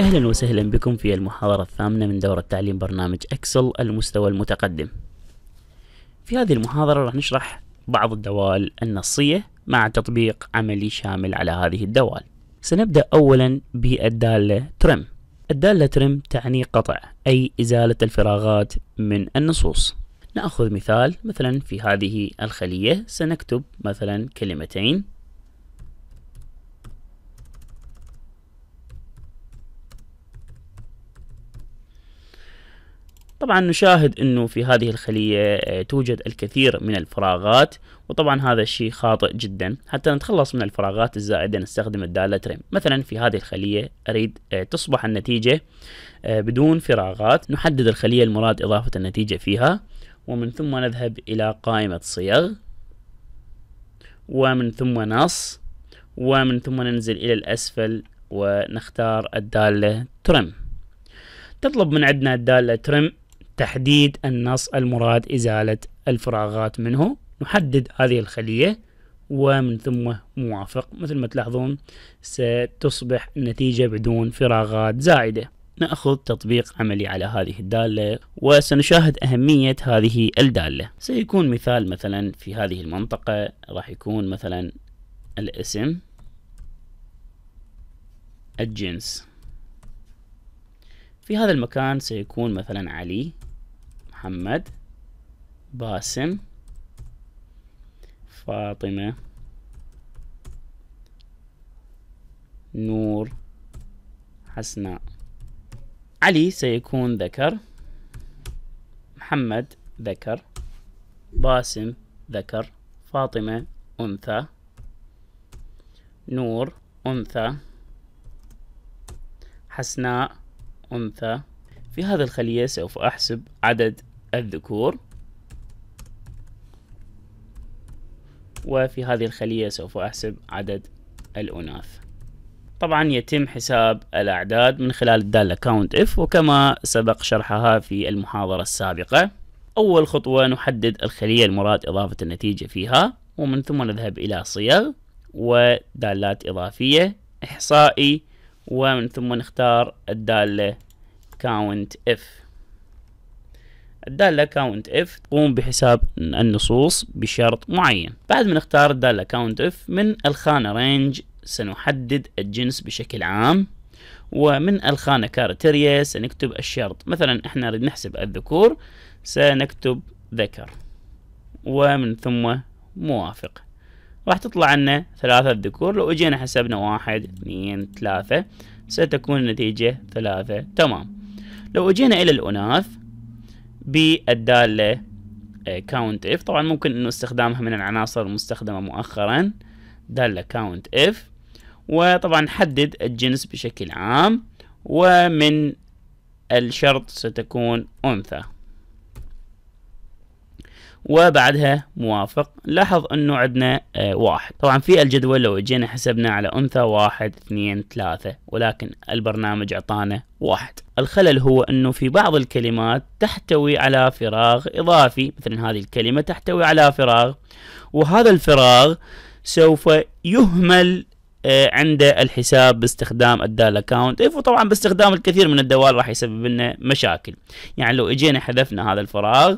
أهلا وسهلا بكم في المحاضرة الثامنة من دورة تعليم برنامج أكسل المستوى المتقدم في هذه المحاضرة راح نشرح بعض الدوال النصية مع تطبيق عملي شامل على هذه الدوال سنبدأ أولا بالدالة ترم الدالة ترم تعني قطع أي إزالة الفراغات من النصوص نأخذ مثال مثلا في هذه الخلية سنكتب مثلا كلمتين طبعا نشاهد انه في هذه الخلية آه، توجد الكثير من الفراغات وطبعا هذا الشيء خاطئ جدا حتى نتخلص من الفراغات الزائدة نستخدم الدالة ترم مثلا في هذه الخلية اريد آه، تصبح النتيجة آه، بدون فراغات نحدد الخلية المراد اضافة النتيجة فيها ومن ثم نذهب الى قائمة صيغ ومن ثم نص ومن ثم ننزل الى الاسفل ونختار الدالة ترم تطلب من عندنا الدالة ترم تحديد النص المراد إزالة الفراغات منه نحدد هذه الخلية ومن ثم موافق مثل ما تلاحظون ستصبح النتيجة بدون فراغات زائدة نأخذ تطبيق عملي على هذه الدالة وسنشاهد أهمية هذه الدالة سيكون مثال مثلا في هذه المنطقة راح يكون مثلا الاسم الجنس في هذا المكان سيكون مثلا علي محمد باسم فاطمة نور حسناء علي سيكون ذكر محمد ذكر باسم ذكر فاطمة أنثى نور أنثى حسناء أنثى في هذه الخلية سوف أحسب عدد الذكور وفي هذه الخلية سوف أحسب عدد الأناث طبعا يتم حساب الأعداد من خلال الدالة count if وكما سبق شرحها في المحاضرة السابقة أول خطوة نحدد الخلية المراد إضافة النتيجة فيها ومن ثم نذهب إلى صيغ ودالات إضافية إحصائي ومن ثم نختار الدالة count if الدالة اكونت اف تقوم بحساب النصوص بشرط معين بعد ما نختار الدالة اكونت اف من الخانة رينج سنحدد الجنس بشكل عام ومن الخانة كارتيريا سنكتب الشرط مثلا احنا نريد نحسب الذكور سنكتب ذكر ومن ثم موافق راح تطلع لنا ثلاثة ذكور لو اجينا حسبنا واحد اثنين ثلاثة ستكون النتيجة ثلاثة تمام لو اجينا الى الاناث بالدالة كاونت آه، اف طبعا ممكن انه استخدامها من العناصر المستخدمة مؤخرا دالة كاونت اف وطبعا حدد الجنس بشكل عام ومن الشرط ستكون أنثى وبعدها موافق لاحظ انه عندنا آه واحد طبعا في الجدول لو جينا حسبنا على انثى واحد اثنين ثلاثة ولكن البرنامج اعطانا واحد الخلل هو انه في بعض الكلمات تحتوي على فراغ اضافي مثلا هذه الكلمة تحتوي على فراغ وهذا الفراغ سوف يهمل آه، عند الحساب باستخدام الدال اكاونت وطبعا باستخدام الكثير من الدوال راح يسبب لنا مشاكل يعني لو اجينا حذفنا هذا الفراغ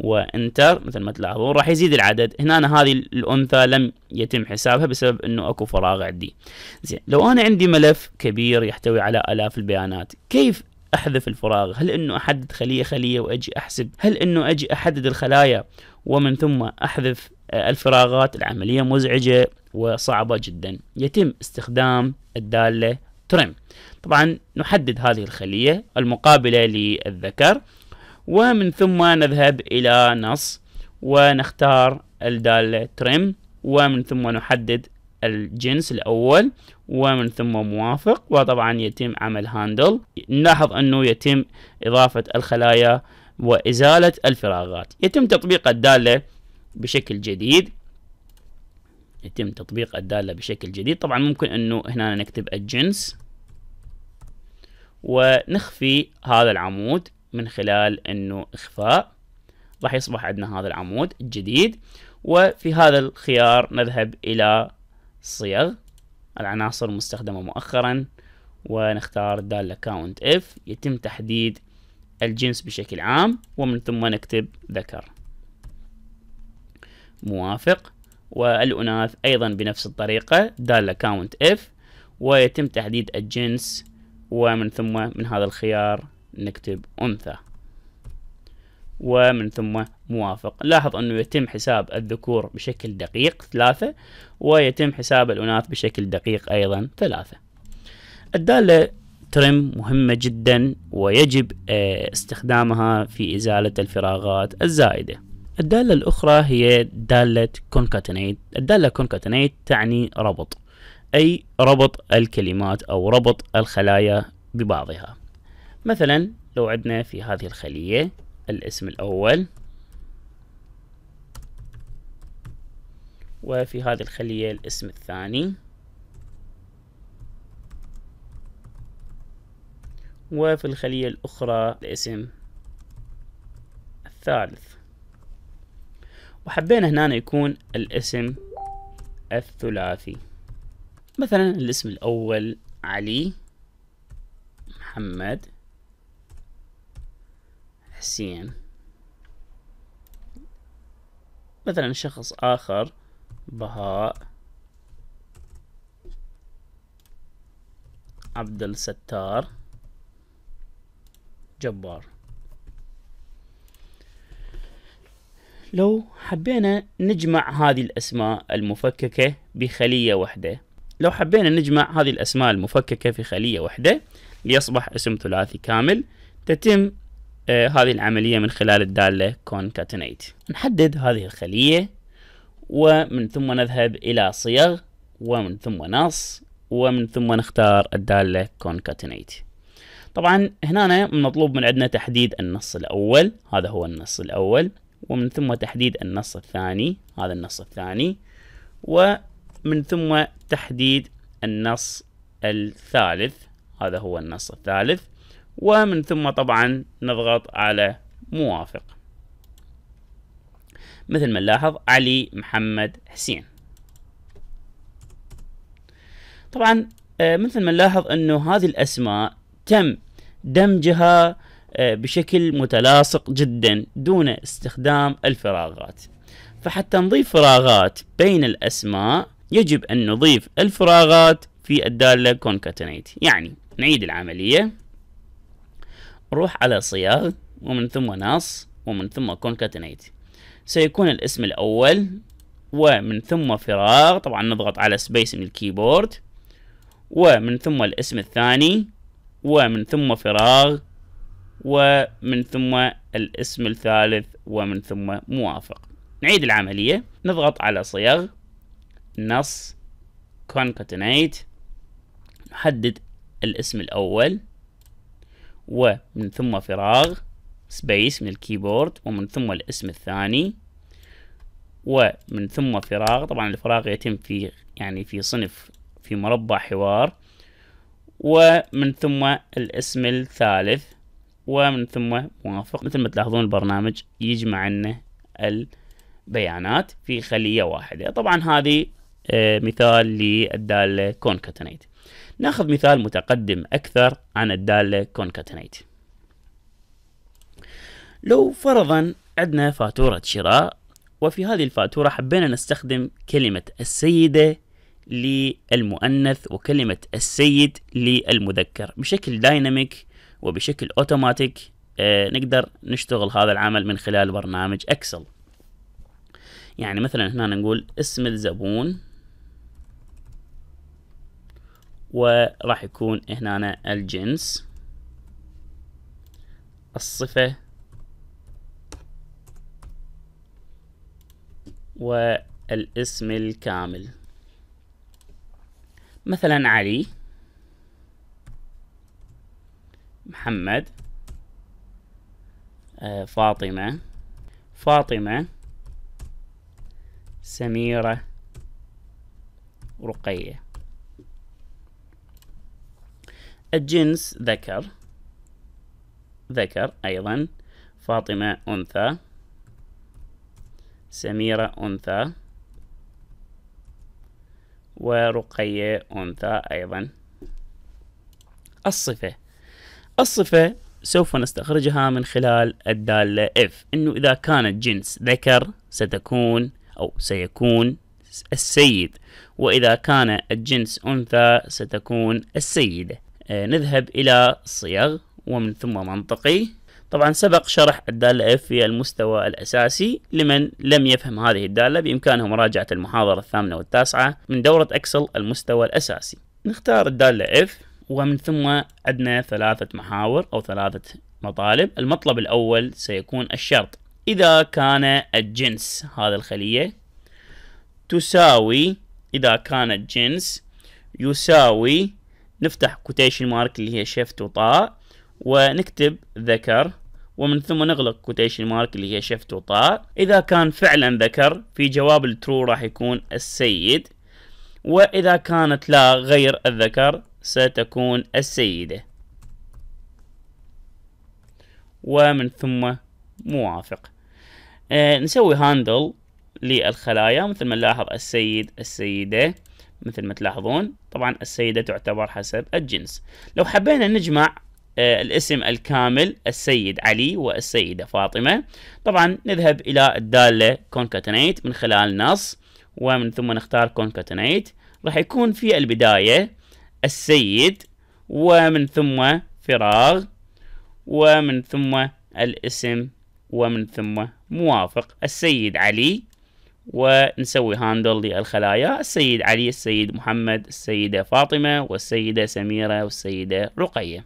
وانتر مثل ما تلاحظون راح يزيد العدد هنا أنا هذه الانثى لم يتم حسابها بسبب انه اكو فراغ عندي زين لو انا عندي ملف كبير يحتوي على الاف البيانات كيف احذف الفراغ هل انه احدد خليه خليه واجي احسب هل انه اجي احدد الخلايا ومن ثم احذف الفراغات العمليه مزعجه وصعبه جدا يتم استخدام الداله ترم طبعا نحدد هذه الخليه المقابله للذكر ومن ثم نذهب إلى نص ونختار الدالة ترم ومن ثم نحدد الجنس الأول ومن ثم موافق وطبعا يتم عمل هاندل نلاحظ أنه يتم إضافة الخلايا وإزالة الفراغات يتم تطبيق الدالة بشكل جديد يتم تطبيق الدالة بشكل جديد طبعا ممكن أنه هنا نكتب الجنس ونخفي هذا العمود من خلال انه اخفاء راح يصبح عندنا هذا العمود الجديد وفي هذا الخيار نذهب الى صيغ العناصر المستخدمة مؤخرا ونختار دالة كاونت اف يتم تحديد الجنس بشكل عام ومن ثم نكتب ذكر موافق والأناث أيضا بنفس الطريقة دالة كاونت اف ويتم تحديد الجنس ومن ثم من هذا الخيار نكتب أنثى ومن ثم موافق لاحظ أنه يتم حساب الذكور بشكل دقيق ثلاثة ويتم حساب الأناث بشكل دقيق أيضا ثلاثة الدالة ترم مهمة جدا ويجب آه، استخدامها في إزالة الفراغات الزائدة الدالة الأخرى هي دالة كونكاتينيت الدالة كونكاتينيت تعني ربط أي ربط الكلمات أو ربط الخلايا ببعضها مثلا لو عندنا في هذه الخلية الاسم الأول وفي هذه الخلية الاسم الثاني وفي الخلية الأخرى الاسم الثالث وحبينا هنا يكون الاسم الثلاثي مثلا الاسم الأول علي محمد تحسين مثلا شخص آخر بهاء عبد الستار جبار لو حبينا نجمع هذه الأسماء المفككة بخلية واحدة لو حبينا نجمع هذه الأسماء المفككة في خلية واحدة ليصبح اسم ثلاثي كامل تتم آه، هذه العملية من خلال الدالة concatenate نحدد هذه الخلية ومن ثم نذهب إلى صيغ ومن ثم نص ومن ثم نختار الدالة concatenate طبعا هنا مطلوب من عندنا تحديد النص الأول هذا هو النص الأول ومن ثم تحديد النص الثاني هذا النص الثاني ومن ثم تحديد النص الثالث هذا هو النص الثالث ومن ثم طبعا نضغط على موافق مثل ما نلاحظ علي محمد حسين طبعا آه، مثل ما نلاحظ انه هذه الاسماء تم دمجها آه، بشكل متلاصق جدا دون استخدام الفراغات فحتى نضيف فراغات بين الاسماء يجب ان نضيف الفراغات في الدالة concatenate يعني نعيد العملية روح على صياغ ومن ثم نص ومن ثم concatenate سيكون الاسم الأول ومن ثم فراغ طبعا نضغط على سبيس من الكيبورد ومن ثم الاسم الثاني ومن ثم فراغ ومن ثم الاسم الثالث ومن ثم موافق نعيد العملية نضغط على صيغ نص concatenate نحدد الاسم الأول ومن ثم فراغ سبيس من الكيبورد ومن ثم الاسم الثاني ومن ثم فراغ طبعا الفراغ يتم في يعني في صنف في مربع حوار ومن ثم الاسم الثالث ومن ثم موافق مثل ما تلاحظون البرنامج يجمع لنا البيانات في خلية واحدة طبعا هذه آه، مثال للدالة concatenate ناخذ مثال متقدم أكثر عن الدالة concatenate لو فرضا عندنا فاتورة شراء وفي هذه الفاتورة حبينا نستخدم كلمة السيدة للمؤنث وكلمة السيد للمذكر بشكل دايناميك وبشكل اوتوماتيك آه نقدر نشتغل هذا العمل من خلال برنامج اكسل يعني مثلا هنا نقول اسم الزبون وراح يكون هنا الجنس الصفة والاسم الكامل مثلا علي محمد آه، فاطمة فاطمة سميرة رقية الجنس ذكر ذكر أيضا فاطمة أنثى سميرة أنثى ورقية أنثى أيضا الصفة الصفة سوف نستخرجها من خلال الدالة F إنه إذا كانت جنس ذكر ستكون أو سيكون السيد وإذا كان الجنس أنثى ستكون السيدة آه، نذهب إلى صيغ ومن ثم منطقي طبعا سبق شرح الدالة F في المستوى الأساسي لمن لم يفهم هذه الدالة بإمكانه مراجعة المحاضرة الثامنة والتاسعة من دورة أكسل المستوى الأساسي نختار الدالة F ومن ثم عندنا ثلاثة محاور أو ثلاثة مطالب المطلب الأول سيكون الشرط إذا كان الجنس هذا الخلية تساوي إذا كان الجنس يساوي نفتح كوتيشن مارك اللي هي شيفت وطاء ونكتب ذكر ومن ثم نغلق كوتيشن مارك اللي هي شيفت وطاء اذا كان فعلا ذكر في جواب الترو راح يكون السيد واذا كانت لا غير الذكر ستكون السيدة ومن ثم موافق آه نسوي هاندل للخلايا مثل ما نلاحظ السيد السيدة مثل ما تلاحظون طبعا السيدة تعتبر حسب الجنس لو حبينا نجمع آه، الاسم الكامل السيد علي والسيدة فاطمة طبعا نذهب إلى الدالة concatenate من خلال نص ومن ثم نختار concatenate راح يكون في البداية السيد ومن ثم فراغ ومن ثم الاسم ومن ثم موافق السيد علي ونسوي هاندل للخلايا السيد علي السيد محمد السيدة فاطمة والسيدة سميرة والسيدة رقية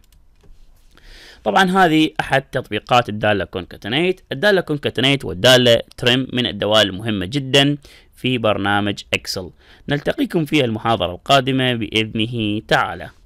طبعا هذه احد تطبيقات الدالة كونكاتينيت الدالة كونكاتينيت والدالة تريم من الدوال المهمة جدا في برنامج اكسل نلتقيكم في المحاضرة القادمة بإذنه تعالى